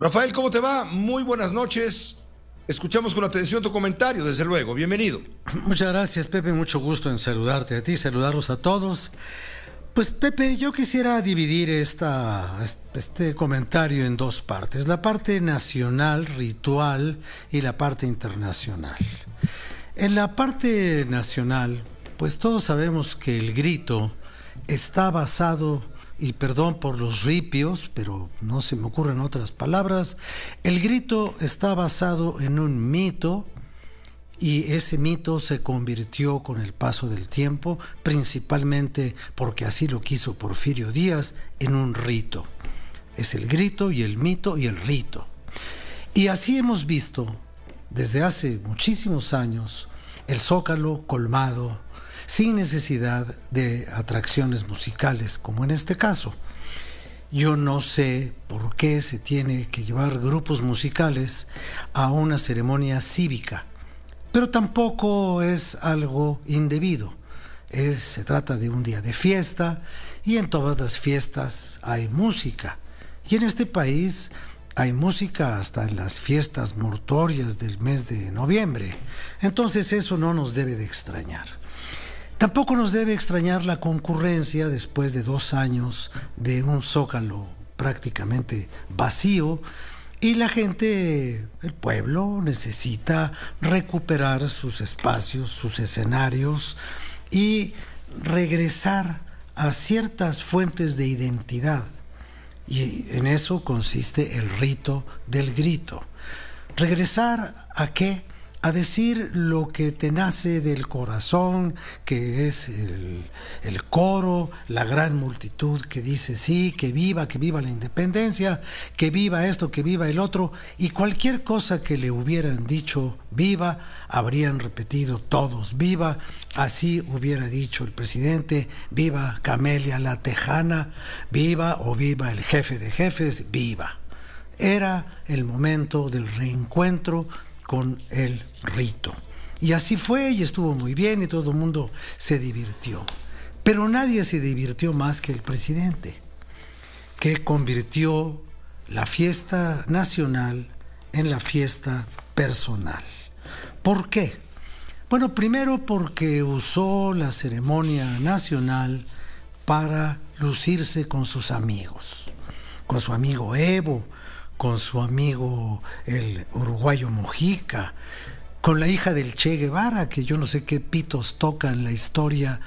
Rafael, ¿cómo te va? Muy buenas noches. Escuchamos con atención tu comentario, desde luego. Bienvenido. Muchas gracias, Pepe. Mucho gusto en saludarte a ti, saludarlos a todos. Pues Pepe, yo quisiera dividir este, este comentario en dos partes, la parte nacional, ritual, y la parte internacional. En la parte nacional, pues todos sabemos que el grito está basado y perdón por los ripios, pero no se me ocurren otras palabras, el grito está basado en un mito y ese mito se convirtió con el paso del tiempo, principalmente porque así lo quiso Porfirio Díaz, en un rito. Es el grito y el mito y el rito. Y así hemos visto desde hace muchísimos años el zócalo colmado, sin necesidad de atracciones musicales, como en este caso. Yo no sé por qué se tiene que llevar grupos musicales a una ceremonia cívica, pero tampoco es algo indebido. se trata de un día de fiesta y en todas las fiestas hay música. Y en este país hay música hasta en las fiestas mortorias del mes de noviembre. Entonces eso no nos debe de extrañar. Tampoco nos debe extrañar la concurrencia después de dos años de un zócalo prácticamente vacío y la gente, el pueblo, necesita recuperar sus espacios, sus escenarios y regresar a ciertas fuentes de identidad y en eso consiste el rito del grito. ¿Regresar a qué? a decir lo que te nace del corazón, que es el, coro, la gran multitud que dice sí, que viva, que viva la independencia, que viva esto, que viva el otro, y cualquier cosa que le hubieran dicho viva, habrían repetido todos viva, así hubiera dicho el presidente, viva Camelia la Tejana, viva o viva el jefe de jefes, viva. Era el momento del reencuentro con el rito. Y así fue y estuvo muy bien y todo el mundo se divirtió. Pero nadie se divirtió más que el presidente, que convirtió la fiesta nacional en la fiesta personal. ¿Por qué? Bueno, primero porque usó la ceremonia nacional para lucirse con sus amigos, con su amigo Evo, con su amigo el uruguayo Mojica, con la hija del Che Guevara, que yo no sé qué pitos toca en la historia,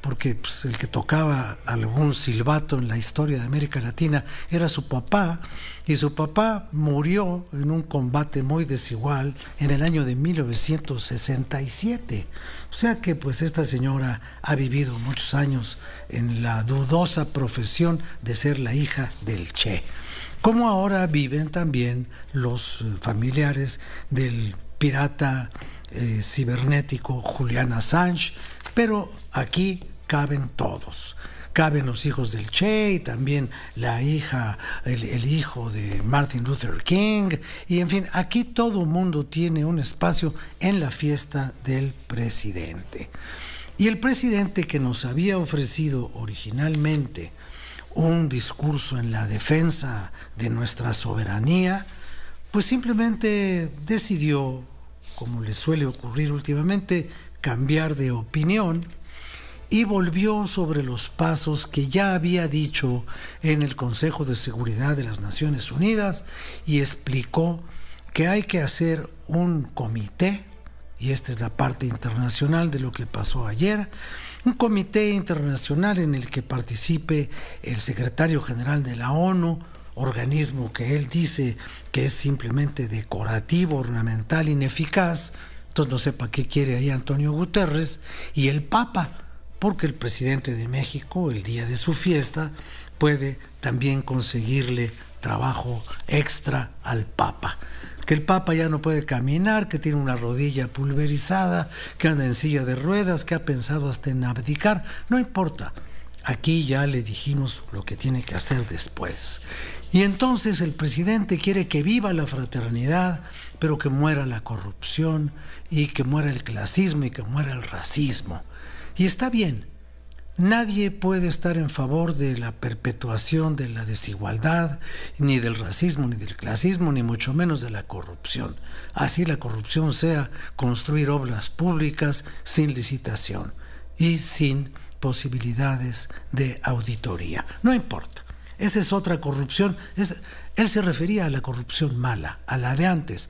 porque pues, el que tocaba algún silbato en la historia de América Latina era su papá, y su papá murió en un combate muy desigual en el año de 1967. O sea que pues esta señora ha vivido muchos años en la dudosa profesión de ser la hija del Che como ahora viven también los eh, familiares del pirata eh, cibernético Julian Assange, pero aquí caben todos. Caben los hijos del Che y también la hija, el, el hijo de Martin Luther King. Y en fin, aquí todo mundo tiene un espacio en la fiesta del presidente. Y el presidente que nos había ofrecido originalmente un discurso en la defensa de nuestra soberanía, pues simplemente decidió, como le suele ocurrir últimamente, cambiar de opinión y volvió sobre los pasos que ya había dicho en el Consejo de Seguridad de las Naciones Unidas y explicó que hay que hacer un comité, y esta es la parte internacional de lo que pasó ayer, un comité internacional en el que participe el secretario general de la ONU, organismo que él dice que es simplemente decorativo, ornamental, ineficaz, entonces no sepa qué quiere ahí Antonio Guterres, y el Papa, porque el presidente de México, el día de su fiesta, puede también conseguirle trabajo extra al Papa que el Papa ya no puede caminar, que tiene una rodilla pulverizada, que anda en silla de ruedas, que ha pensado hasta en abdicar, no importa. Aquí ya le dijimos lo que tiene que hacer después. Y entonces el presidente quiere que viva la fraternidad, pero que muera la corrupción y que muera el clasismo y que muera el racismo. Y está bien, Nadie puede estar en favor de la perpetuación de la desigualdad, ni del racismo, ni del clasismo, ni mucho menos de la corrupción. Así la corrupción sea construir obras públicas sin licitación y sin posibilidades de auditoría. No importa. Esa es otra corrupción. él se refería a la corrupción mala, a la de antes,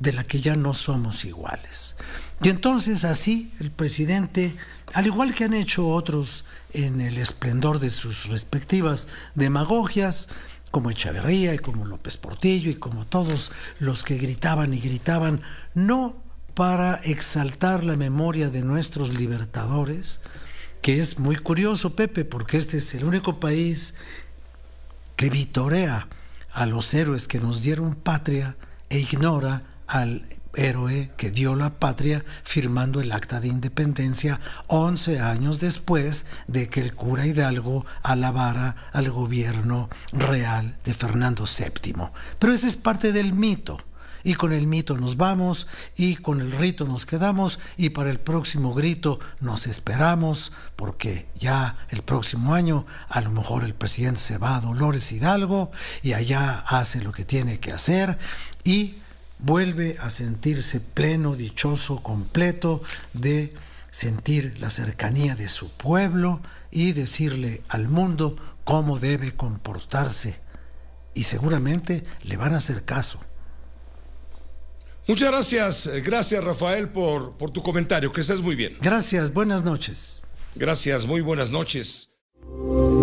de la que ya no somos iguales. Y entonces así el presidente, al igual que han hecho otros en el esplendor de sus respectivas demagogias, como Echaverría y como López Portillo y como todos los que gritaban y gritaban, no para exaltar la memoria de nuestros libertadores, que es muy curioso, Pepe, porque este es el único país que vitorea a los héroes que nos dieron patria e ignora al héroe que dio la patria firmando el acta de independencia 11 años después de que el cura Hidalgo alabara al gobierno real de Fernando VII. Pero ese es parte del mito. Y con el mito nos vamos y con el rito nos quedamos y para el próximo grito nos esperamos porque ya el próximo año a lo mejor el presidente se va a Dolores Hidalgo y allá hace lo que tiene que hacer y vuelve a sentirse pleno, dichoso, completo de sentir la cercanía de su pueblo y decirle al mundo cómo debe comportarse. Y seguramente le van a hacer caso. Muchas gracias, gracias Rafael por, por tu comentario, que estés muy bien. Gracias, buenas noches. Gracias, muy buenas noches.